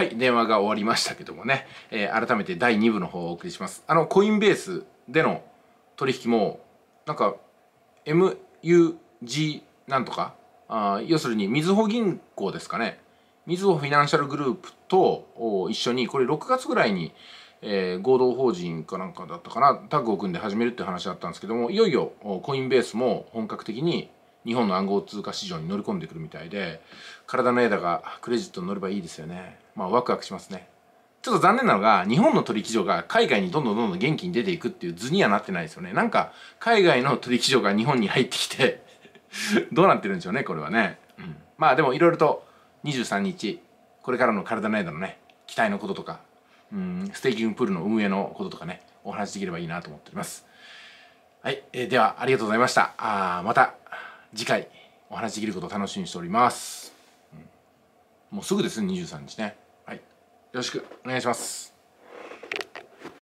はい、電話が終わりましたけどもね、えー、改めて第2部の方をお送りします。あの、コインベースでの取引も、なんか、MUG なんとか、あ要するに、みずほ銀行ですかね。みずほフィナンシャルグループと一緒に、これ6月ぐらいに、えー、合同法人かなんかだったかな、タッグを組んで始めるって話だったんですけども、いよいよコインベースも本格的に日本の暗号通貨市場に乗り込んでくるみたいで体の枝がクレジットに乗ればいいですよねまあワクワクしますねちょっと残念なのが日本の取引所が海外にどんどんどんどん元気に出ていくっていう図にはなってないですよねなんか海外の取引所が日本に入ってきて どうなってるんでしょうねこれはね、うん、まあでもいろいろと23日これからの体の枝のね期待のこととかうんステーキングプールの運営のこととかねお話しできればいいなと思っておりますはい、えー、ではありがとうございましたあまた次回お話できることを楽しみにしております、もうすぐですね23日ねはいよろしくお願いします